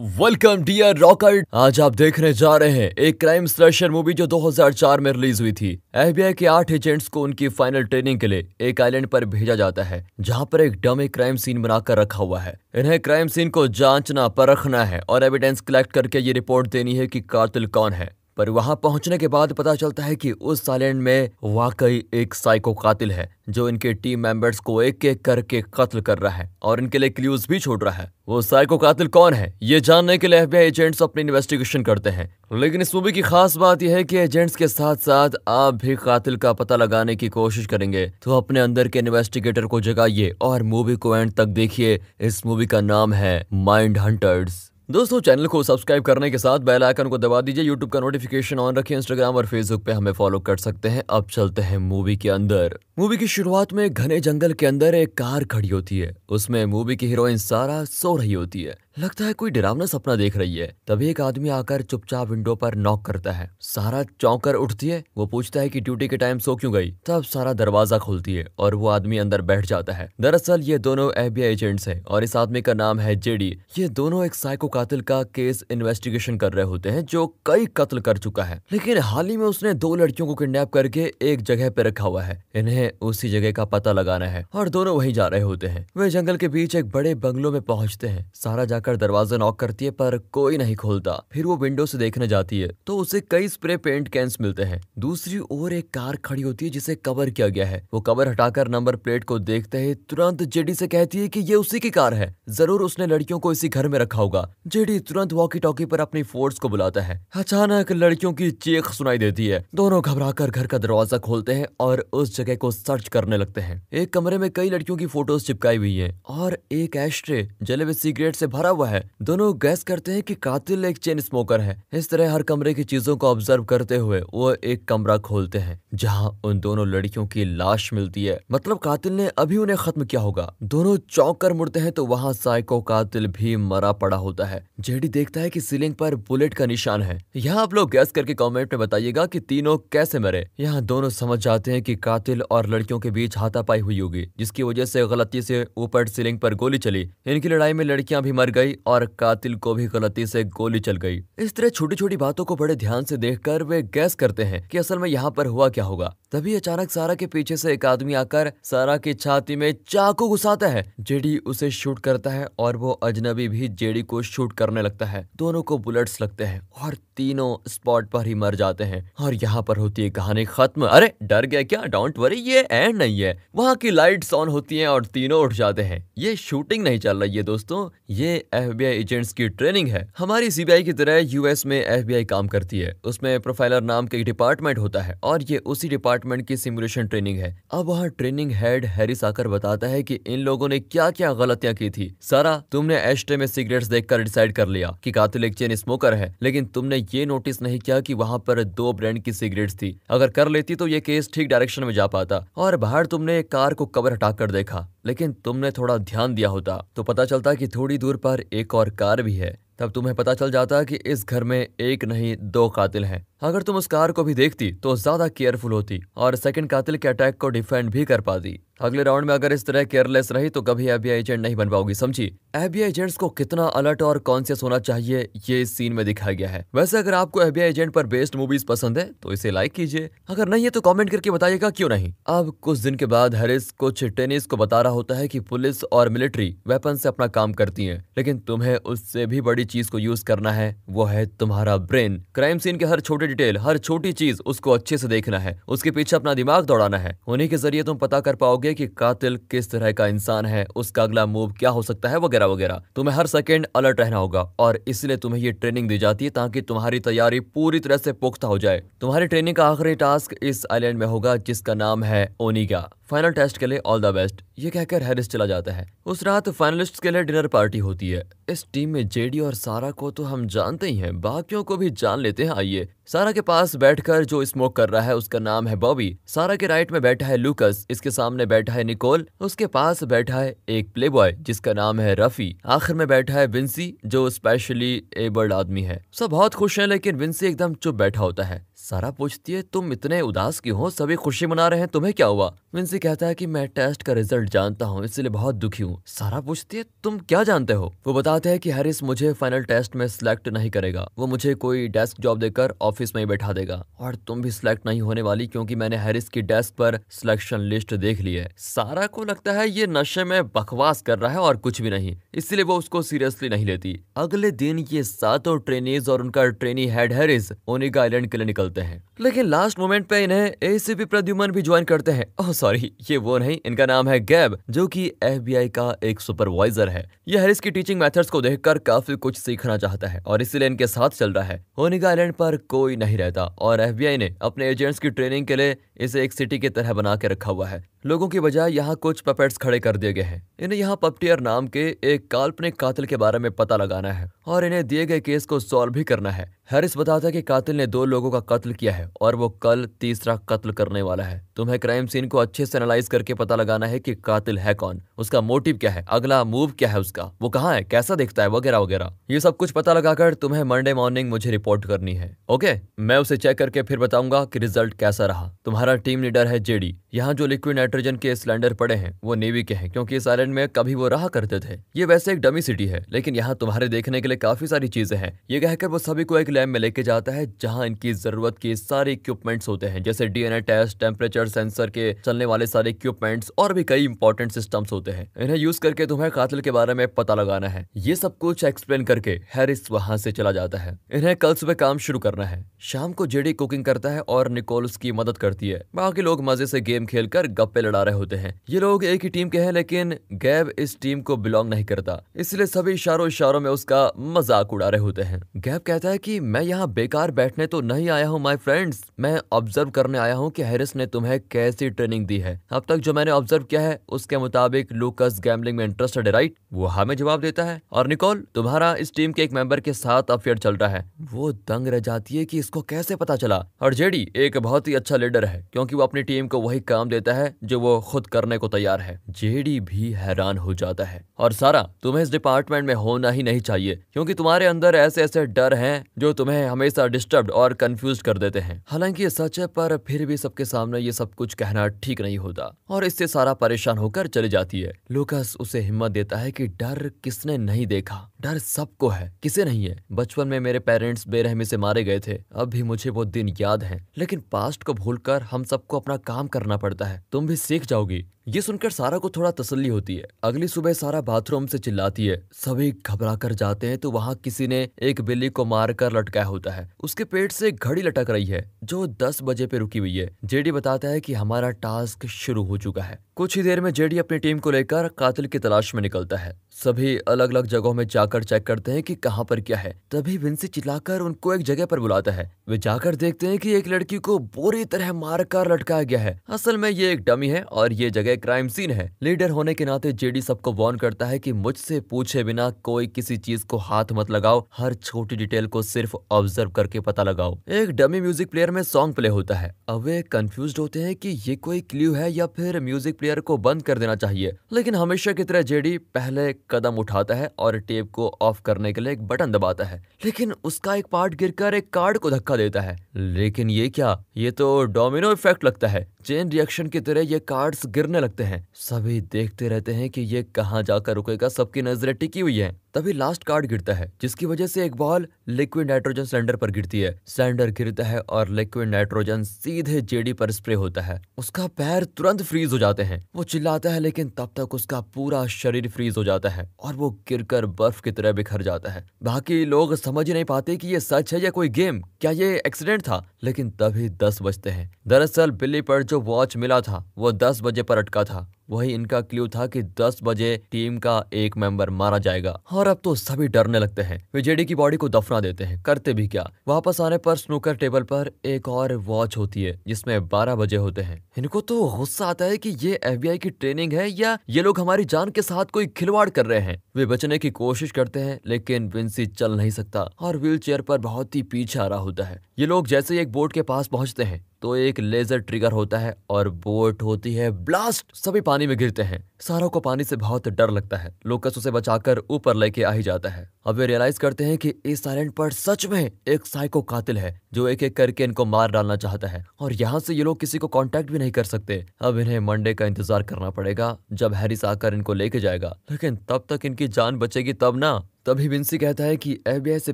welcome dear रॉकर्ट आज आप देखने जा रहे हैं एक क्राइम स्लेशर मूवी जो 2004 में रिलीज हुई थी एफबीआई के आठ एजेंट्स को उनकी फाइनल ट्रेनिंग के लिए एक आइलैंड पर भेजा जाता है जहां पर एक डमे क्राइम सीन बनाकर रखा हुआ है इन्हें क्राइम सीन को जांचना परखना है और एविडेंस कलेक्ट करके ये रिपोर्ट देनी है की कातिल कौन है पर वहां पहुंचने के बाद पता चलता है कि उस साइलेंट में वाकई एक साइको कातिल है जो इनके टीम मेंबर्स को एक एक करके कत्ल कर रहा है और इनके लिए क्ल्यूज भी छोड़ रहा है वो साइको कातिल कौन है ये जानने के लिए एफबीआई एजेंट्स अपनी इन्वेस्टिगेशन करते हैं लेकिन इस मूवी की खास बात यह है कि एजेंट्स के साथ साथ आप भी कातिल का पता लगाने की कोशिश करेंगे तो अपने अंदर के इन्वेस्टिगेटर को जगाइए और मूवी को एंड तक देखिए इस मूवी का नाम है माइंड हंटर्स दोस्तों चैनल को सब्सक्राइब करने के साथ बेल आइकन को दबा दीजिए यूट्यूब का नोटिफिकेशन ऑन रखिए इंस्टाग्राम और फेसबुक पे हमें फॉलो कर सकते हैं अब चलते हैं मूवी के अंदर मूवी की शुरुआत में घने जंगल के अंदर एक कार खड़ी होती है उसमें मूवी की हीरोइन सारा सो रही होती है लगता है कोई डरावना सपना देख रही है तभी एक आदमी आकर चुपचाप विंडो पर नॉक करता है सारा चौंक कर उठती है वो पूछता है कि ड्यूटी के टाइम सो क्यों गई तब सारा दरवाजा खोलती है और वो आदमी अंदर बैठ जाता है दरअसल ये दोनों एफ एजेंट्स हैं और इस आदमी का नाम है जेडी ये दोनों एक साइको कातिल का केस इन्वेस्टिगेशन कर रहे होते हैं जो कई कत्ल कर चुका है लेकिन हाल ही में उसने दो लड़कियों को किडनेप करके एक जगह पे रखा हुआ है इन्हें उसी जगह का पता लगाना है और दोनों वही जा रहे होते हैं वे जंगल के बीच एक बड़े बंगलों में पहुंचते हैं सारा जाकर जाकर दरवाजा नॉक करती है पर कोई नहीं खोलता फिर वो विंडो से देखने जाती है तो उसे कई स्प्रे पेंट कैंस मिलते हैं दूसरी ओर एक कार खड़ी होती है जिसे कवर किया गया है वो कवर हटाकर नंबर प्लेट को देखते है तुरंत जेडी से कहती है की ये उसी की कार है जरूर उसने लड़कियों को इसी घर में रखा होगा जेडी तुरंत वॉकी टॉकी पर अपनी फोर्स को बुलाता है अचानक लड़कियों की चीख सुनाई देती है दोनों घबरा घर का दरवाजा खोलते हैं और उस जगह को सर्च करने लगते हैं एक कमरे में कई लड़कियों की फोटोज चिपकाई हुई है और एक एस्ट्रे जले हुए सिगरेट से भरा हुआ है दोनों गैस करते हैं कि कातिल एक चेन स्मोकर है इस तरह हर कमरे की चीजों को ऑब्जर्व करते हुए वो एक कमरा खोलते हैं जहाँ उन दोनों लड़कियों की लाश मिलती है मतलब कातिल ने अभी उन्हें खत्म किया होगा दोनों चौंक कर मुड़ते हैं तो वहाँ साइको कातिल भी मरा पड़ा होता है जेडी देखता है की सीलिंग पर बुलेट का निशान है यहाँ आप लोग गैस करके कॉमेंट में बताइएगा की तीनों कैसे मरे यहाँ दोनों समझ जाते हैं की कातिल और लड़कियों के बीच हाथापाई हुई होगी जिसकी वजह से गलती से ऊपर सीलिंग पर गोली चली इनकी लड़ाई में लड़कियां भी मर गई गई और कातिल को भी गलती से गोली चल गई इस तरह छोटी छोटी बातों को बड़े ध्यान से देखकर वे गैस करते हैं कि असल में यहाँ पर हुआ क्या होगा तभी अचानक सारा के पीछे से एक आदमी आकर सारा की छाती में चाकू घुसाता है जेडी उसे शूट करता है और वो अजनबी भी जेडी को शूट करने लगता है दोनों को बुलेट्स लगते हैं और तीनों स्पॉट पर ही मर जाते हैं और यहाँ पर होती है कहानी खत्म अरे डर गया क्या डोंट वरी ये एंड नहीं है वहाँ की लाइट्स ऑन होती हैं और तीनों उठ जाते हैं ये शूटिंग नहीं चल रही है दोस्तों ये एफबीआई एजेंट्स की ट्रेनिंग है हमारी सीबीआई की तरह यूएस में एफबीआई काम करती है उसमें प्रोफाइलर नाम का एक डिपार्टमेंट होता है और ये उसी डिपार्टमेंट की सिमुलेशन ट्रेनिंग है अब वहाँ ट्रेनिंग हेड हैरिस आकर बताता है की इन लोगों ने क्या क्या गलतियाँ की थी सारा तुमने एस्ट्रे में सिगरेट देखकर डिसाइड कर लिया की कातिल एक चेन स्मोकर है लेकिन तुमने ये नोटिस नहीं किया की वहाँ पर दो ब्रांड की सिगरेट थी अगर कर लेती तो ये केस ठीक डायरेक्शन में जा पाता और बाहर तुमने कार को कवर हटा कर देखा लेकिन तुमने थोड़ा ध्यान दिया होता तो पता चलता कि थोड़ी दूर पर एक और कार भी है तब तुम्हें पता चल जाता कि इस घर में एक नहीं दो कातिल हैं अगर तुम उस कार को भी देखती तो ज्यादा केयरफुल होती और सेकंड कातिल के अटैक को डिफेंड भी कर पाती अगले राउंड में अगर इस तरह केयरलेस रही तो कभी एफ एजेंट नहीं बन पाओगी समझी एफ एजेंट्स को कितना अलर्ट और कॉन्सियस होना चाहिए ये इस सीन में दिखाया गया है वैसे अगर आपको एफ एजेंट पर बेस्ड मूवीज पसंद है तो इसे लाइक कीजिए अगर नहीं है तो कॉमेंट करके बताइएगा क्यों नहीं अब कुछ दिन के बाद हरिस कुछ टेनिस को बता रहा होता है की पुलिस और मिलिट्री वेपन से अपना काम करती है लेकिन तुम्हें उससे भी बड़ी चीज को यूज करना है वो है तुम्हारा ब्रेन क्राइम सीन के हर छोटे डिटेल हर छोटी चीज उसको अच्छे से देखना है उसके पीछे अपना दिमाग दौड़ाना है उन्हीं के जरिए तुम पता कर पाओगे कि कातिल किस तरह का इंसान है उसका अगला मूव क्या हो सकता है वगैरह वगैरह तुम्हें हर सेकेंड अलर्ट रहना होगा और इसलिए तुम्हें ये ट्रेनिंग दी जाती है ताकि तुम्हारी तैयारी पूरी तरह से पुख्ता हो जाए तुम्हारी ट्रेनिंग का आखिरी टास्क इस आईलैंड में होगा जिसका नाम है ओनिगा फाइनल टेस्ट के लिए ऑल द बेस्ट ये कहकर हैरिस चला जाता है उस रात फाइनलिस्ट के लिए डिनर पार्टी होती है इस टीम में जेडी और सारा को तो हम जानते ही हैं बाकियों को भी जान लेते हैं आइए सारा के पास बैठकर जो स्मोक कर रहा है उसका नाम है बॉबी सारा के राइट में बैठा है लूकस इसके सामने बैठा है निकोल उसके पास बैठा है एक प्ले बॉय जिसका नाम है रफी आखिर में बैठा है विंसी जो स्पेशली एबर्ड आदमी है सब बहुत खुश है लेकिन विंसी एकदम चुप बैठा होता है सारा पूछती है तुम इतने उदास क्यों हो सभी खुशी मना रहे हैं तुम्हें क्या हुआ विंसी कहता है कि मैं टेस्ट का रिजल्ट जानता हूँ इसलिए बहुत दुखी हूँ सारा पूछती है तुम क्या जानते हो वो बताते हैं कि हैरिस मुझे फाइनल टेस्ट में सिलेक्ट नहीं करेगा वो मुझे कोई डेस्क जॉब देकर ऑफिस में ही बैठा देगा और तुम भी सिलेक्ट नहीं होने वाली क्योंकि मैंने हैरिस की डेस्क पर सिलेक्शन लिस्ट देख ली है सारा को लगता है ये नशे में बकवास कर रहा है और कुछ भी नहीं इसलिए वो उसको सीरियसली नहीं लेती अगले दिन ये सातों ट्रेनीज और उनका ट्रेनी हेड हैरिस ओनिगा आइलैंड के लिए निकलते होते हैं लेकिन लास्ट मोमेंट पे इन्हें एसीपी प्रद्युमन भी ज्वाइन करते हैं ओह oh, सॉरी ये वो नहीं इनका नाम है गैब जो कि एफबीआई का एक सुपरवाइजर है ये हैरिस की टीचिंग मेथड्स को देखकर काफी कुछ सीखना चाहता है और इसीलिए इनके साथ चल रहा है होनिगा आइलैंड पर कोई नहीं रहता और एफ ने अपने एजेंट्स की ट्रेनिंग के लिए इसे एक सिटी की तरह बना के रखा हुआ है लोगों की बजाय यहाँ कुछ पपेट्स खड़े कर दिए गए हैं इन्हें यहाँ पपटियर नाम के एक काल्पनिक कातिल के बारे में पता लगाना है और इन्हें दिए गए केस को सॉल्व भी करना है हैरिस बताता है कि कातिल ने दो लोगों का कत्ल किया है और वो कल तीसरा कत्ल करने वाला है तुम्हें क्राइम सीन को अच्छे से एनालाइज करके पता लगाना है कि कातिल है कौन उसका मोटिव क्या है अगला मूव क्या है उसका वो कहाँ है कैसा दिखता है वगैरह वगैरह ये सब कुछ पता लगाकर तुम्हें मंडे मॉर्निंग मुझे रिपोर्ट करनी है ओके मैं उसे चेक करके फिर बताऊंगा की रिजल्ट कैसा रहा तुम्हारा टीम लीडर है जेडी यहाँ जो लिक्विड नाइट्रोजन के सिलेंडर पड़े हैं वो नेवी के हैं क्योंकि इस आइलैंड में कभी वो रहा करते थे ये वैसे एक डमी सिटी है लेकिन यहाँ तुम्हारे देखने के लिए काफी सारी चीजें हैं ये कहकर वो सभी को एक लैब में लेके जाता है जहां इनकी जरूरत के सारे इक्विपमेंट्स होते हैं जैसे डीएनए टेस्ट टेम्परेचर सेंसर के चलने वाले सारे इक्विपमेंट्स और भी कई इंपॉर्टेंट सिस्टम्स होते हैं इन्हें यूज करके तुम्हें कातिल के बारे में पता लगाना है ये सब कुछ एक्सप्लेन करके हैरिस वहां से चला जाता है इन्हें कल सुबह काम शुरू करना है शाम को जेडी कुकिंग करता है और निकोल उसकी मदद करती है बाकी लोग मजे से गेम कर गप्पे लड़ा रहे होते हैं ये लोग एक ही टीम के हैं लेकिन गैब इस टीम को बिलोंग नहीं करता इसलिए सभी इशारों इशारों में उसका मजाक उड़ा रहे होते हैं गैब कहता है की मैं यहाँ बेकार बैठने तो नहीं आया हूँ माय फ्रेंड्स मैं ऑब्जर्व करने आया हूँ कि हैरिस ने तुम्हें कैसी ट्रेनिंग दी है अब तक जो मैंने ऑब्जर्व किया है उसके मुताबिक लूकस गैमलिंग में इंटरेस्टेड है राइट वो हमें जवाब देता है और निकोल तुम्हारा इस टीम के एक मेंबर के साथ अफेयर चल रहा है वो दंग रह जाती है की इसको कैसे पता चला और जेडी एक बहुत ही अच्छा लीडर है क्यूँकी वो अपनी टीम को वही काम देता है जो वो खुद करने को तैयार है जेडी भी हैरान हो जाता है और सारा तुम्हें इस डिपार्टमेंट में होना ही नहीं चाहिए क्योंकि तुम्हारे अंदर ऐसे ऐसे डर हैं जो तुम्हें हमेशा डिस्टर्ब और कंफ्यूज कर देते हैं हालांकि ये सच है पर फिर भी सबके सामने ये सब कुछ कहना ठीक नहीं होता और इससे सारा परेशान होकर चली जाती है लोकस उसे हिम्मत देता है कि डर किसने नहीं देखा डर सबको है किसे नहीं है बचपन में मेरे पेरेंट्स बेरहमी से मारे गए थे अब भी मुझे वो दिन याद है लेकिन पास्ट को भूलकर हम सबको अपना काम करना पड़ता है तुम भी सीख जाओगी ये सुनकर सारा को थोड़ा तसल्ली होती है अगली सुबह सारा बाथरूम से चिल्लाती है सभी घबरा कर जाते हैं तो वहाँ किसी ने एक बिल्ली को मार कर लटकाया होता है उसके पेट से घड़ी लटक रही है जो दस बजे पे रुकी हुई है जेडी बताता है कि हमारा टास्क शुरू हो चुका है कुछ ही देर में जेडी अपनी टीम को लेकर कातिल की तलाश में निकलता है सभी अलग अलग जगहों में जाकर चेक करते हैं कि कहां पर क्या है तभी विंसी चिल्लाकर उनको एक जगह पर बुलाता है वे जाकर देखते हैं कि एक लड़की को बुरी तरह मारकर लटकाया गया है असल में ये एक डमी है और ये जगह क्राइम सीन है लीडर होने के नाते जेडी सबको वार्न करता है की मुझसे पूछे बिना कोई किसी चीज को हाथ मत लगाओ हर छोटी डिटेल को सिर्फ ऑब्जर्व करके पता लगाओ एक डमी म्यूजिक प्लेयर में सॉन्ग प्ले होता है अब वे कंफ्यूज होते हैं की ये कोई क्ल्यू है या फिर म्यूजिक प्लेयर प्लेयर को बंद कर देना चाहिए लेकिन हमेशा की तरह जेडी पहले कदम उठाता है और टेप को ऑफ करने के लिए एक बटन दबाता है लेकिन उसका एक पार्ट गिरकर एक कार्ड को धक्का देता है लेकिन ये क्या ये तो डोमिनो इफेक्ट लगता है चेन रिएक्शन की तरह ये कार्ड्स गिरने लगते हैं सभी देखते रहते हैं कि ये कहाँ जाकर रुकेगा सबकी नजरें टिकी हुई हैं तभी लास्ट कार्ड गिरता है जिसकी वजह से एक बॉल लिक्विड नाइट्रोजन सिलेंडर पर गिरती है सिलेंडर गिरता है और लिक्विड नाइट्रोजन सीधे जेडी पर स्प्रे होता है उसका पैर तुरंत फ्रीज हो जाते हैं वो चिल्लाता है लेकिन तब तक उसका पूरा शरीर फ्रीज हो जाता है और वो गिर बर्फ की तरह बिखर जाता है बाकी लोग समझ ही नहीं पाते की ये सच है या कोई गेम क्या ये एक्सीडेंट था लेकिन तभी दस बजते हैं दरअसल बिल्ली पर जो वॉच मिला था वो दस बजे पर अटका था वही इनका क्ल्यू था कि 10 बजे टीम का एक मेंबर मारा जाएगा और अब तो सभी डरने लगते हैं वे जेडी की बॉडी को दफना देते हैं करते भी क्या वापस आने पर स्नूकर टेबल पर एक और वॉच होती है जिसमें बारह बजे होते हैं इनको तो गुस्सा आता है की ये एफ की ट्रेनिंग है या ये लोग हमारी जान के साथ कोई खिलवाड़ कर रहे हैं वे बचने की कोशिश करते हैं लेकिन विंसी चल नहीं सकता और व्हील चेयर पर बहुत ही पीछे आ रहा होता है ये लोग जैसे एक बोट के पास पहुंचते हैं तो एक लेजर ट्रिगर होता है और बोट होती है ब्लास्ट सभी पानी पानी में गिरते हैं सारा को पानी से बहुत डर लगता है लोकस उसे बचाकर ऊपर लेके आ ही जाता है अब वे रियलाइज करते हैं कि इस आइलैंड पर सच में एक साइको कातिल है जो एक एक करके इनको मार डालना चाहता है और यहाँ से ये लोग किसी को कांटेक्ट भी नहीं कर सकते अब इन्हें मंडे का इंतजार करना पड़ेगा जब हैरिस आकर इनको लेके जाएगा लेकिन तब तक इनकी जान बचेगी तब ना तभी विंसी कहता है कि एफबीआई से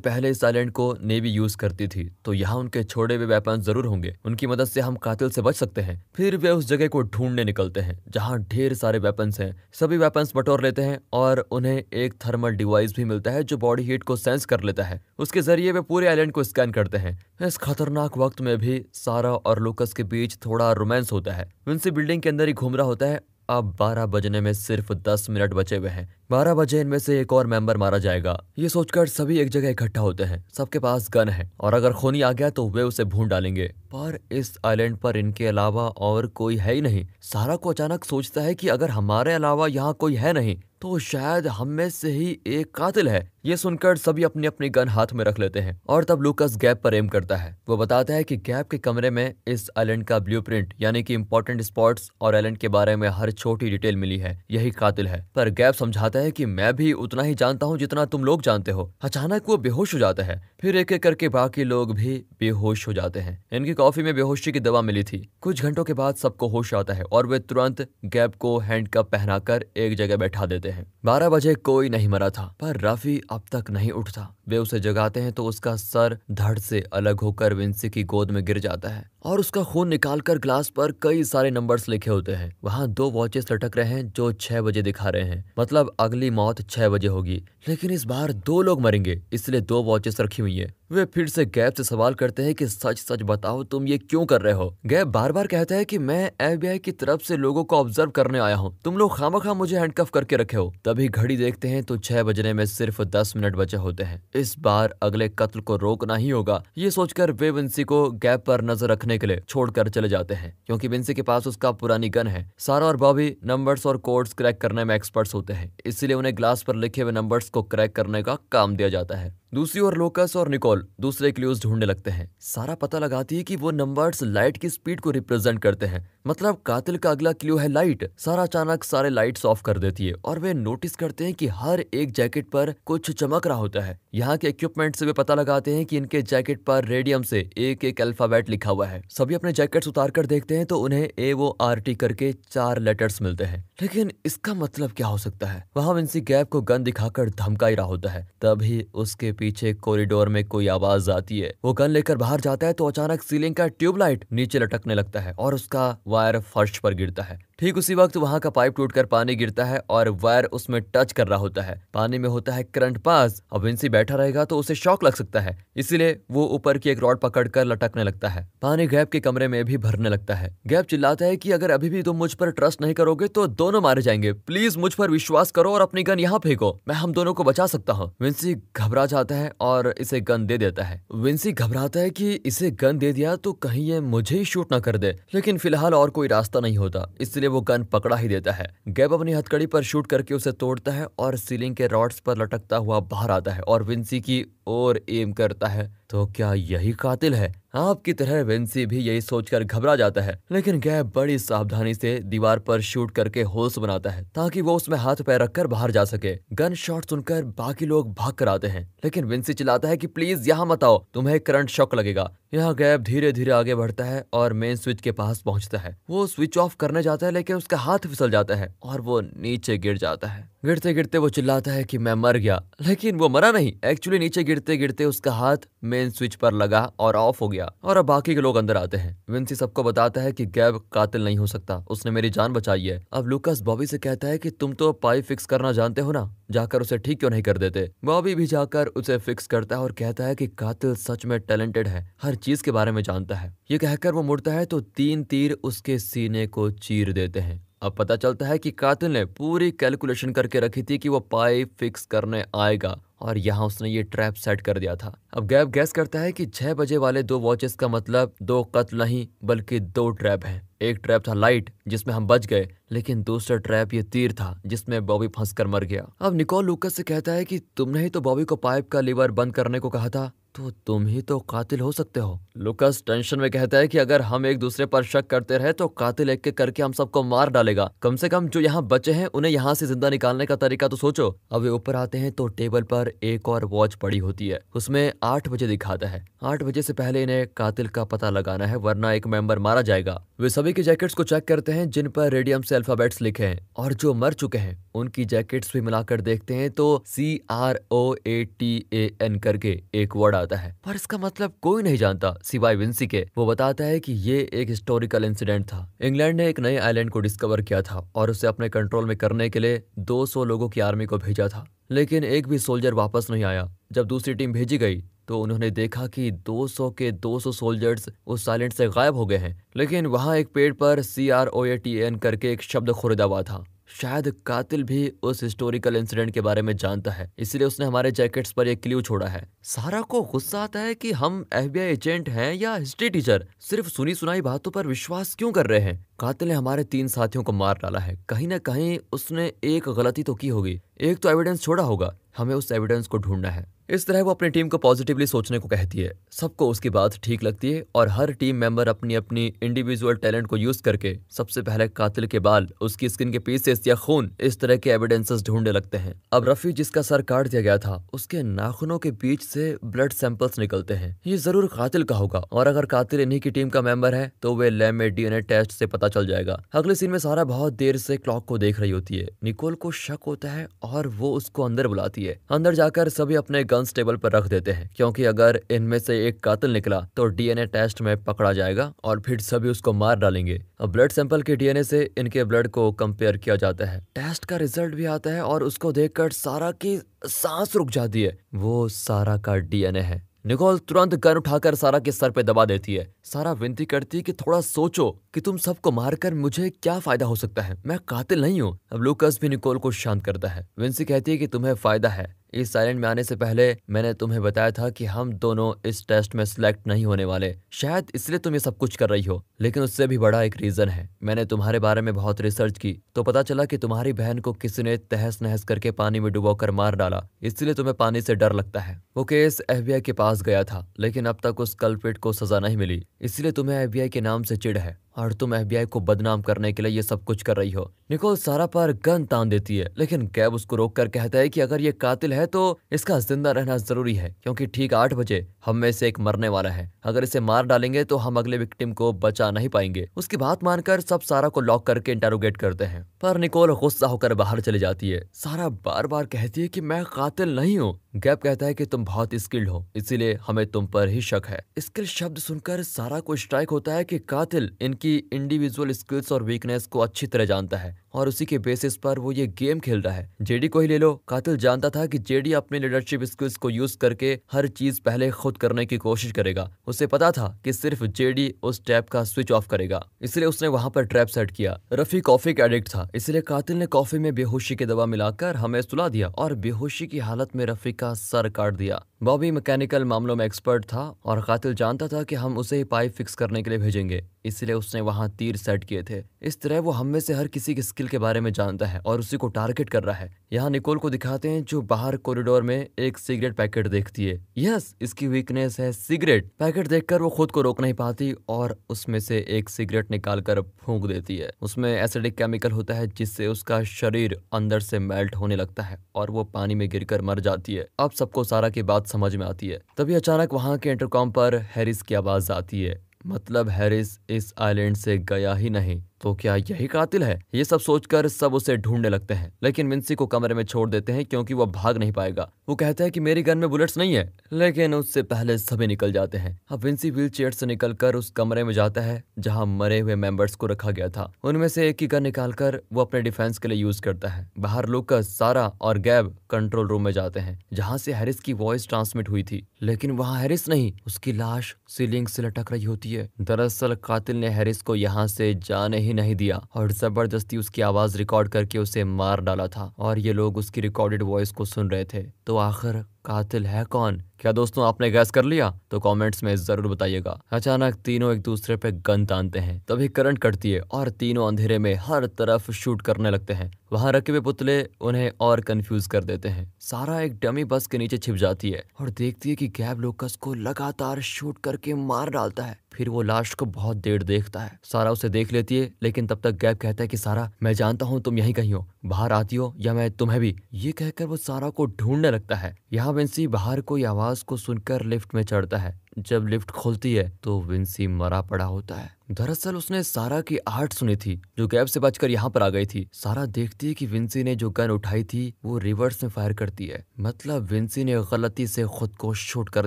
पहले इस आइलैंड को नेवी यूज करती थी तो यहाँ उनके छोड़े हुए वेपन जरूर होंगे उनकी मदद से हम कातिल से बच सकते हैं फिर वे उस जगह को ढूंढने निकलते हैं जहाँ ढेर सारे वेपन हैं सभी वेपन्स बटोर लेते हैं और उन्हें एक थर्मल डिवाइस भी मिलता है जो बॉडी हीट को सेंस कर लेता है उसके जरिए वे पूरे आइलैंड को स्कैन करते हैं इस खतरनाक वक्त में भी सारा और लोकस के बीच थोड़ा रोमांस होता है विंसी बिल्डिंग के अंदर ही घूम रहा होता है अब 12 बजने में सिर्फ 10 मिनट बचे हुए हैं 12 बजे इनमें से एक और मेंबर मारा जाएगा ये सोचकर सभी एक जगह इकट्ठा होते हैं सबके पास गन है और अगर खूनी आ गया तो वे उसे भून डालेंगे पर इस आइलैंड पर इनके अलावा और कोई है ही नहीं सारा को अचानक सोचता है कि अगर हमारे अलावा यहाँ कोई है नहीं तो शायद हम में से ही एक कातिल है ये सुनकर सभी अपने अपने गन हाथ में रख लेते हैं और तब लूकस गैप पर एम करता है वो बताता है कि गैप के कमरे में इस आइलैंड का ब्लूप्रिंट यानी कि इम्पोर्टेंट स्पॉट्स और आइलैंड के बारे में हर छोटी डिटेल मिली है यही कातिल है पर गैप समझाता है कि मैं भी उतना ही जानता हूँ जितना तुम लोग जानते हो अचानक वो बेहोश हो जाता है फिर एक एक करके बाकी लोग भी बेहोश हो जाते हैं इनकी कॉफी में बेहोशी की दवा मिली थी कुछ घंटों के बाद सबको होश आता है और वे तुरंत गैप को हैंड कप पहनाकर एक जगह बैठा देते हैं हैं बारह बजे कोई नहीं मरा था पर राफी अब तक नहीं उठता वे उसे जगाते हैं तो उसका सर धड़ से अलग होकर विंसी की गोद में गिर जाता है और उसका खून निकालकर ग्लास पर कई सारे नंबर्स लिखे होते हैं वहाँ दो वॉचेस लटक रहे हैं जो छह बजे दिखा रहे हैं मतलब अगली मौत छह बजे होगी लेकिन इस बार दो लोग मरेंगे इसलिए दो वॉचेस रखी हुई है वे फिर से गैब से सवाल करते हैं कि सच सच बताओ तुम ये क्यों कर रहे हो गैब बार बार कहता है कि मैं एफ की तरफ से लोगों को ऑब्जर्व करने आया हूँ तुम लोग खामा खा मुझे हैंडकफ करके रखे हो तभी घड़ी देखते हैं तो छह बजने में सिर्फ दस मिनट बचे होते हैं इस बार अगले कत्ल को रोकना ही होगा ये सोचकर वे विंसी को गैप पर नजर रखने के लिए छोड़कर चले जाते हैं क्योंकि विंसी के पास उसका पुरानी गन है सारा और बॉबी नंबर्स और कोड्स क्रैक करने में एक्सपर्ट्स होते हैं इसलिए उन्हें ग्लास पर लिखे हुए नंबर्स को क्रैक करने का काम दिया जाता है दूसरी ओर लोकस और निकोल दूसरे क्ल्यूज ढूंढने लगते हैं सारा पता लगाती है कि वो नंबर्स लाइट की स्पीड को रिप्रेजेंट करते हैं मतलब कातिल का अगला क्ल्यू है लाइट सारा अचानक सारे लाइट्स ऑफ कर देती है और वे नोटिस करते हैं कि हर एक जैकेट पर कुछ चमक रहा होता है यहाँ के इक्विपमेंट से वे पता लगाते हैं कि इनके जैकेट पर रेडियम से एक एक अल्फाबेट लिखा हुआ है सभी अपने जैकेट उतार कर देखते हैं तो उन्हें ए वो आर टी करके चार लेटर्स मिलते हैं लेकिन इसका मतलब क्या हो सकता है वहां इनसी गैप को गन दिखाकर धमका ही रहा होता है तभी उसके पीछे कॉरिडोर में कोई आवाज आती है वो गन लेकर बाहर जाता है तो अचानक सीलिंग का ट्यूबलाइट नीचे लटकने लगता है और उसका वायर फर्श पर गिरता है ठीक उसी वक्त वहाँ का पाइप टूटकर पानी गिरता है और वायर उसमें टच कर रहा होता है पानी में होता है करंट पास अब विंसी बैठा रहेगा तो उसे शॉक लग सकता है इसीलिए वो ऊपर की एक रॉड पकड़कर लटकने लगता है पानी गैप के कमरे में भी भरने लगता है गैप चिल्लाता है कि अगर अभी भी तुम मुझ पर ट्रस्ट नहीं करोगे तो दोनों मारे जाएंगे प्लीज मुझ पर विश्वास करो और अपनी गन यहाँ फेंको मैं हम दोनों को बचा सकता हूँ विंसी घबरा जाता है और इसे गन दे देता है विंसी घबराता है की इसे गन दे दिया तो कहीं ये मुझे ही शूट ना कर दे लेकिन फिलहाल और कोई रास्ता नहीं होता इसलिए लिए वो गन पकड़ा ही देता है गैब अपनी हथकड़ी पर शूट करके उसे तोड़ता है और सीलिंग के रॉड्स पर लटकता हुआ बाहर आता है और विंसी की ओर एम करता है तो क्या यही कातिल है आपकी तरह विंसी भी यही सोचकर घबरा जाता है लेकिन गैप बड़ी सावधानी से दीवार पर शूट करके होल्स बनाता है ताकि वो उसमें हाथ पैर रखकर बाहर जा सके गन शॉट सुनकर बाकी लोग भाग कर आते हैं लेकिन विंसी चिल्लाता है कि प्लीज यहाँ मत आओ तुम्हें करंट शॉक लगेगा यहाँ गैप धीरे धीरे आगे बढ़ता है और मेन स्विच के पास पहुंचता है वो स्विच ऑफ करने जाता है लेकिन उसका हाथ फिसल जाता है और वो नीचे गिर जाता है गिरते गिरते वो चिल्लाता है कि मैं मर गया लेकिन वो मरा नहीं एक्चुअली नीचे गिरते गिरते उसका हाथ मेन स्विच पर लगा और ऑफ हो गया गया और अब बाकी के लोग अंदर आते हैं विंसी सबको बताता है कि गैब कातिल नहीं हो सकता उसने मेरी जान बचाई है अब लुकस बॉबी से कहता है कि तुम तो पाइप फिक्स करना जानते हो ना जाकर उसे ठीक क्यों नहीं कर देते बॉबी भी जाकर उसे फिक्स करता है और कहता है कि कातिल सच में टैलेंटेड है हर चीज के बारे में जानता है ये कहकर वो मुड़ता है तो तीन तीर उसके सीने को चीर देते हैं अब पता चलता है कि कातिल ने पूरी कैलकुलेशन करके रखी थी कि वो पाइप फिक्स करने आएगा और यहाँ उसने ये ट्रैप सेट कर दिया था अब गैप गैस करता है कि छह बजे वाले दो वॉचेस का मतलब दो कत्ल नहीं बल्कि दो ट्रैप हैं एक ट्रैप था लाइट जिसमें हम बच गए लेकिन दूसरा ट्रैप ये तीर था जिसमें बॉबी फंस कर मर गया अब निकोल लूकस से कहता है कि तुमने ही तो बॉबी को पाइप का लीवर बंद करने को कहा था तो तुम ही तो कातिल हो सकते हो लुकस टेंशन में कहता है कि अगर हम एक दूसरे पर शक करते रहे तो कातिल एक के करके हम सबको मार डालेगा कम से कम जो यहाँ बचे हैं उन्हें यहाँ से जिंदा निकालने का तरीका तो सोचो अब वे ऊपर आते हैं तो टेबल पर एक और वॉच पड़ी होती है उसमें आठ बजे दिखाता है आठ बजे से पहले इन्हें कातिल का पता लगाना है वरना एक मेंबर मारा जाएगा वे सभी के जैकेट्स को चेक करते हैं जिन पर रेडियम से अल्फाबेट्स लिखे हैं और जो मर चुके हैं उनकी जैकेट्स भी मिलाकर देखते हैं तो C R O A T A N करके एक वर्ड जाता है पर इसका मतलब कोई नहीं जानता सिवाय विंसी के वो बताता है कि ये एक हिस्टोरिकल इंसिडेंट था इंग्लैंड ने एक नए आइलैंड को डिस्कवर किया था और उसे अपने कंट्रोल में करने के लिए 200 लोगों की आर्मी को भेजा था लेकिन एक भी सोल्जर वापस नहीं आया जब दूसरी टीम भेजी गई तो उन्होंने देखा कि 200 के 200 सोल्जर्स उस साइलेंट से गायब हो गए हैं लेकिन वहां एक पेड़ पर C R O A T N करके एक शब्द खुरदा हुआ था शायद कातिल भी उस हिस्टोरिकल इंसिडेंट के बारे में जानता है इसलिए उसने हमारे जैकेट्स पर एक क्ल्यू छोड़ा है सारा को गुस्सा आता है कि हम एफ एजेंट हैं या हिस्ट्री टीचर सिर्फ सुनी सुनाई बातों पर विश्वास क्यों कर रहे हैं कातिल ने हमारे तीन साथियों को मार डाला है कहीं ना कहीं उसने एक गलती तो की होगी एक तो एविडेंस छोड़ा होगा हमें उस एविडेंस को ढूंढना है इस तरह वो अपनी टीम को पॉजिटिवली सोचने को कहती है सबको उसकी बात ठीक लगती है और हर टीम मेंबर अपनी अपनी इंडिविजुअल टैलेंट को यूज करके सबसे पहले कातिल के बाल उसकी स्किन के पीसेस या खून इस तरह के एविडेंसेस ढूंढने लगते हैं अब रफी जिसका सर काट दिया गया था उसके नाखूनों के बीच से ब्लड सैंपल्स निकलते हैं ये जरूर कातिल का होगा और अगर कातिल इन्हीं की टीम का मेंबर है तो वे लैब में डीएनए टेस्ट से पता चल जाएगा अगले सीन में सारा बहुत देर से क्लॉक को देख रही होती है निकोल को शक होता है और वो उसको अंदर बुलाती है अंदर जाकर सभी अपने कांस्टेबल पर रख देते हैं क्योंकि अगर इनमें से एक कातिल निकला तो डीएनए टेस्ट में पकड़ा जाएगा और फिर सभी उसको मार डालेंगे अब ब्लड सैंपल के डीएनए से इनके ब्लड को कंपेयर किया जाता है टेस्ट का रिजल्ट भी आता है और उसको देखकर सारा की सांस रुक जाती है वो सारा का डीएनए है निकोल तुरंत गन उठाकर सारा के सर पे दबा देती है सारा विनती करती है कि थोड़ा सोचो कि तुम सबको मारकर मुझे क्या फायदा हो सकता है मैं कातिल नहीं हूँ अब लूकस भी निकोल को शांत करता है विंसी कहती है कि तुम्हें फायदा है इस आइलैंड में आने से पहले मैंने तुम्हें बताया था कि हम दोनों इस टेस्ट में सिलेक्ट नहीं होने वाले शायद इसलिए तुम ये सब कुछ कर रही हो लेकिन उससे भी बड़ा एक रीजन है मैंने तुम्हारे बारे में बहुत रिसर्च की तो पता चला कि तुम्हारी बहन को किसी ने तहस नहस करके पानी में डुबो कर मार डाला इसलिए तुम्हें पानी से डर लगता है वो केस एफ के पास गया था लेकिन अब तक उस कल्पिट को सजा नहीं मिली इसलिए तुम्हें एफ के नाम से चिड़ है और तुम एफ को बदनाम करने के लिए ये सब कुछ कर रही हो निकोल सारा पर गन तान देती है लेकिन कैब उसको रोक कर कहता है कि अगर ये कातिल है है तो इसका जिंदा रहना जरूरी है क्योंकि ठीक आठ बजे हम में से एक मरने वाला है अगर इसे मार डालेंगे तो हम अगले विक्टिम को बचा नहीं पाएंगे उसकी बात मानकर सब सारा को लॉक करके इंटेरोगेट करते हैं पर निकोल गुस्सा होकर बाहर चली जाती है सारा बार बार कहती है की मैं कातिल नहीं हूँ गैप कहता है की तुम बहुत स्किल्ड हो इसीलिए हमें तुम पर ही शक है स्किल शब्द सुनकर सारा को स्ट्राइक होता है की कातिल इनकी इंडिविजुअल स्किल्स और वीकनेस को अच्छी तरह जानता है और उसी के बेसिस पर वो ये गेम खेल रहा है जेडी को ही ले लो कातिल जानता था कि जेडी अपने लीडरशिप स्किल्स को यूज करके हर चीज पहले खुद करने की कोशिश करेगा उसे पता था कि सिर्फ जेडी उस टैप का स्विच ऑफ करेगा इसलिए उसने वहां पर ट्रैप सेट किया रफी कॉफी का एडिक्ट था इसलिए कातिल ने कॉफी में बेहोशी की दवा मिलाकर हमें सुला दिया और बेहोशी की हालत में रफी का सर काट दिया बॉबी मैकेनिकल मामलों में एक्सपर्ट था और कातिल जानता था कि हम उसे ही पाइप फिक्स करने के लिए भेजेंगे इसलिए उसने वहां तीर सेट किए थे इस तरह वो हम में से हर किसी के स्किल के बारे में जानता है और उसी को टारगेट कर रहा है यहाँ निकोल को दिखाते हैं जो बाहर कॉरिडोर में एक सिगरेट पैकेट देखती है यस इसकी वीकनेस है सिगरेट पैकेट देखकर वो खुद को रोक नहीं पाती और उसमें से एक सिगरेट निकाल कर फूक देती है उसमें एसिडिक केमिकल होता है जिससे उसका शरीर अंदर से मेल्ट होने लगता है और वो पानी में गिर मर जाती है अब सबको सारा की बात समझ में आती है तभी अचानक वहाँ के इंटरकॉम पर हैरिस की आवाज आती है मतलब हैरिस इस आइलैंड से गया ही नहीं तो क्या यही कातिल है ये सब सोचकर सब उसे ढूंढने लगते हैं लेकिन मिन्सी को कमरे में छोड़ देते हैं क्योंकि वह भाग नहीं पाएगा वो कहते हैं कि मेरी गन में बुलेट्स नहीं है लेकिन उससे पहले सभी निकल जाते हैं अब विंसी व्हील चेयर से कर उस कमरे में जाता है जहाँ मरे हुए मेंबर्स को रखा गया था उनमें से एक ही गन कर वो अपने डिफेंस के लिए यूज करता है बाहर लुकस सारा और गैब कंट्रोल रूम में जाते हैं जहाँ से हैरिस की वॉइस ट्रांसमिट हुई थी लेकिन वहाँ हैरिस नहीं उसकी लाश सीलिंग से लटक रही होती है दरअसल कातिल ने हैरिस को यहाँ से जाने ही नहीं दिया और जबरदस्ती उसकी आवाज रिकॉर्ड करके उसे मार डाला था और ये लोग उसकी रिकॉर्डेड वॉइस को सुन रहे थे तो आखिर कातिल है कौन क्या दोस्तों आपने गैस कर लिया तो कमेंट्स में जरूर बताइएगा अचानक तीनों एक दूसरे पे गन तानते हैं तभी करंट कटती है और तीनों अंधेरे में हर तरफ शूट करने लगते हैं वहां रखे हुए पुतले उन्हें और कंफ्यूज कर देते हैं सारा एक डमी बस के नीचे छिप जाती है और देखती है कि गैब लोकस को लगातार शूट करके मार डालता है फिर वो लास्ट को बहुत देर देखता है सारा उसे देख लेती है लेकिन तब तक गैब कहता है कि सारा मैं जानता हूँ तुम यही कहीं हो बाहर आती हो या मैं तुम्हें भी ये कहकर वो सारा को ढूंढने लगता है यहाँ विंसी बाहर कोई आवाज को सुनकर लिफ्ट में चढ़ता है जब लिफ्ट खोलती है तो विंसी मरा पड़ा होता है दरअसल उसने सारा की आहट सुनी थी जो गैप से बचकर यहाँ पर आ गई थी सारा देखती है कि विंसी ने जो गन उठाई थी वो रिवर्स में फायर करती है मतलब विंसी ने गलती से खुद को शूट कर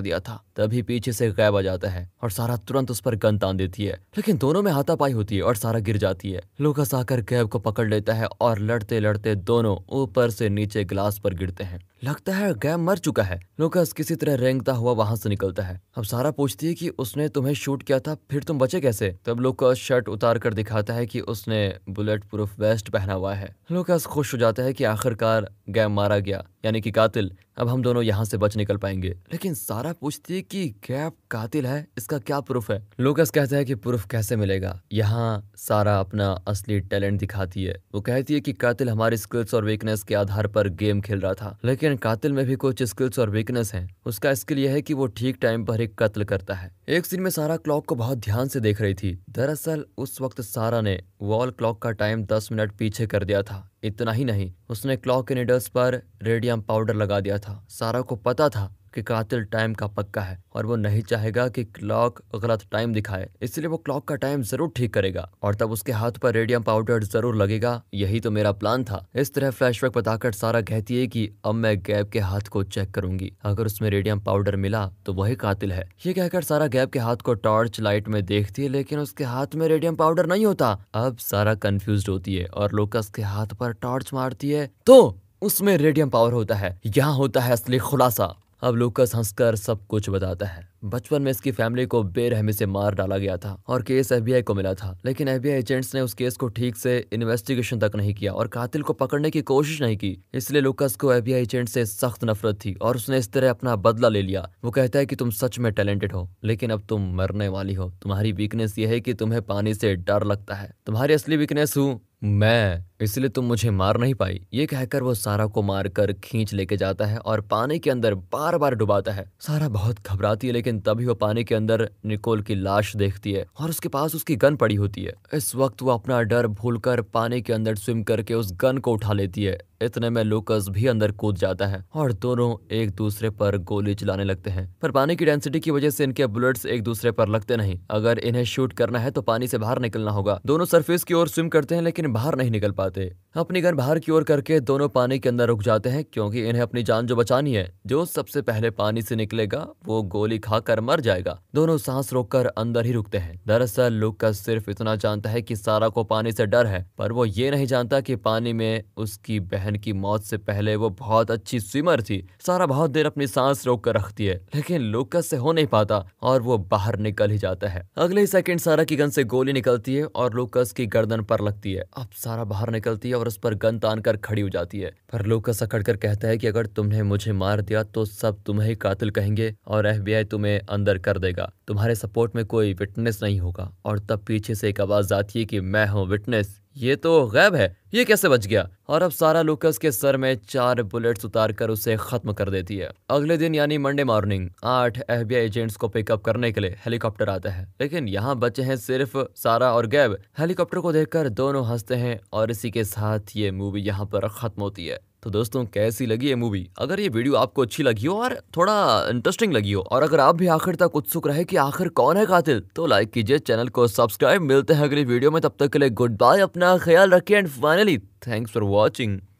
दिया था तभी पीछे से गैब आ जाता है और सारा तुरंत उस पर गन तान देती है लेकिन दोनों में हाथापाई होती है और सारा गिर जाती है लुकस आकर गैब को पकड़ लेता है और लड़ते लड़ते दोनों ऊपर से नीचे ग्लास पर गिरते हैं लगता है गैब मर चुका है लुकस किसी तरह रेंगता हुआ वहां से निकलता है अब सारा सहारा पूछती है कि उसने तुम्हें शूट किया था फिर तुम बचे कैसे तब लूकास शर्ट उतार कर दिखाता है कि उसने बुलेट प्रूफ वेस्ट पहना हुआ है लूकास खुश हो जाता है कि आखिरकार गैम मारा गया यानी कि कातिल अब हम दोनों यहाँ से बच निकल पाएंगे लेकिन सारा पूछती है कि गैप कातिल है इसका क्या प्रूफ है लोकस कहता है कि प्रूफ कैसे मिलेगा यहाँ सारा अपना असली टैलेंट दिखाती है वो कहती है कि कातिल हमारे स्किल्स और वीकनेस के आधार पर गेम खेल रहा था लेकिन कातिल में भी कुछ स्किल्स और वीकनेस है उसका स्किल यह है की वो ठीक टाइम पर ही कत्ल करता है एक सीन में सारा क्लॉक को बहुत ध्यान से देख रही थी दरअसल उस वक्त सारा ने वॉल क्लॉक का टाइम दस मिनट पीछे कर दिया था इतना ही नहीं उसने क्लॉक के निडल्स पर रेडियम पाउडर लगा दिया था सारा को पता था कि कातिल टाइम का पक्का है और वो नहीं चाहेगा कि क्लॉक गलत टाइम दिखाए इसलिए वो क्लॉक का टाइम जरूर ठीक करेगा और तब उसके हाथ पर रेडियम पाउडर जरूर लगेगा यही तो मेरा प्लान था इस तरह फ्लैश बताकर सारा कहती है की अब मैं गैप के हाथ को चेक करूंगी अगर उसमें रेडियम पाउडर मिला तो वही कातिल है ये कहकर सारा गैप के हाथ को टॉर्च लाइट में देखती है लेकिन उसके हाथ में रेडियम पाउडर नहीं होता अब सारा कंफ्यूज होती है और लोकस के हाथ पर टॉर्च मारती है तो उसमें रेडियम पावर होता है यहाँ होता है असली खुलासा अब लुकस हंसकर सब कुछ बताता है बचपन में इसकी फैमिली को बेरहमी से मार डाला गया था और केस एफबीआई को मिला था लेकिन एफबीआई एजेंट्स ने उस केस को ठीक से इन्वेस्टिगेशन तक नहीं किया और कातिल को पकड़ने की कोशिश नहीं की इसलिए लुकस को एफबीआई एजेंट से सख्त नफरत थी और उसने इस तरह अपना बदला ले लिया वो कहता है कि तुम सच में टैलेंटेड हो लेकिन अब तुम मरने वाली हो तुम्हारी वीकनेस ये है की तुम्हें पानी से डर लगता है तुम्हारी असली वीकनेस हूँ मैं इसलिए तुम मुझे मार नहीं पाई ये कहकर वो सारा को मारकर खींच लेके जाता है और पानी के अंदर बार बार डुबाता है सारा बहुत घबराती है लेकिन तभी वो पानी के अंदर निकोल की लाश देखती है और उसके पास उसकी गन पड़ी होती है इस वक्त वो अपना डर भूलकर पानी के अंदर स्विम करके उस गन को उठा लेती है इतने में लूकस भी अंदर कूद जाता है और दोनों एक दूसरे पर गोली चलाने लगते हैं पर पानी की डेंसिटी की वजह से इनके बुलेट्स एक दूसरे पर लगते नहीं अगर इन्हें शूट करना है तो पानी से बाहर निकलना होगा दोनों सरफेस की ओर स्विम करते हैं लेकिन बाहर नहीं निकल पाते अपनी गन बाहर की ओर करके दोनों पानी के अंदर रुक जाते हैं क्योंकि इन्हें अपनी जान जो बचानी है जो सबसे पहले पानी से निकलेगा वो गोली खाकर मर जाएगा दोनों सांस रोक अंदर ही रुकते हैं दरअसल लूकस सिर्फ इतना जानता है की सारा को पानी से डर है पर वो ये नहीं जानता की पानी में उसकी बहन बहन की मौत से पहले वो बहुत अच्छी स्विमर थी सारा बहुत देर अपनी सांस रोक कर रखती है लेकिन लोकस से हो नहीं पाता और वो बाहर निकल ही जाता है अगले ही सेकेंड सारा की गन से गोली निकलती है और लोकस की गर्दन पर लगती है अब सारा बाहर निकलती है और उस पर गन तान कर खड़ी हो जाती है पर लोकस अकड़ कर कहता है की अगर तुमने मुझे मार दिया तो सब तुम्हें कातिल कहेंगे और एफबीआई तुम्हें अंदर कर देगा तुम्हारे सपोर्ट में कोई विटनेस नहीं होगा और तब पीछे से एक आवाज आती है कि मैं हूँ विटनेस ये तो गैब है ये कैसे बच गया और अब सारा लुकस के सर में चार बुलेट्स उतार कर उसे खत्म कर देती है अगले दिन यानी मंडे मॉर्निंग आठ एफ एजेंट्स को पिकअप करने के लिए हेलीकॉप्टर आता है लेकिन यहाँ बचे हैं सिर्फ सारा और गैब हेलीकॉप्टर को देखकर दोनों हंसते हैं और इसी के साथ ये मूवी यहाँ पर खत्म होती है तो दोस्तों कैसी लगी ये मूवी अगर ये वीडियो आपको अच्छी लगी हो और थोड़ा इंटरेस्टिंग लगी हो और अगर आप भी आखिर तक उत्सुक रहे कि आखिर कौन है कातिल तो लाइक कीजिए चैनल को सब्सक्राइब मिलते हैं अगली वीडियो में तब तक के लिए गुड बाय अपना ख्याल रखिए and finally thanks for watching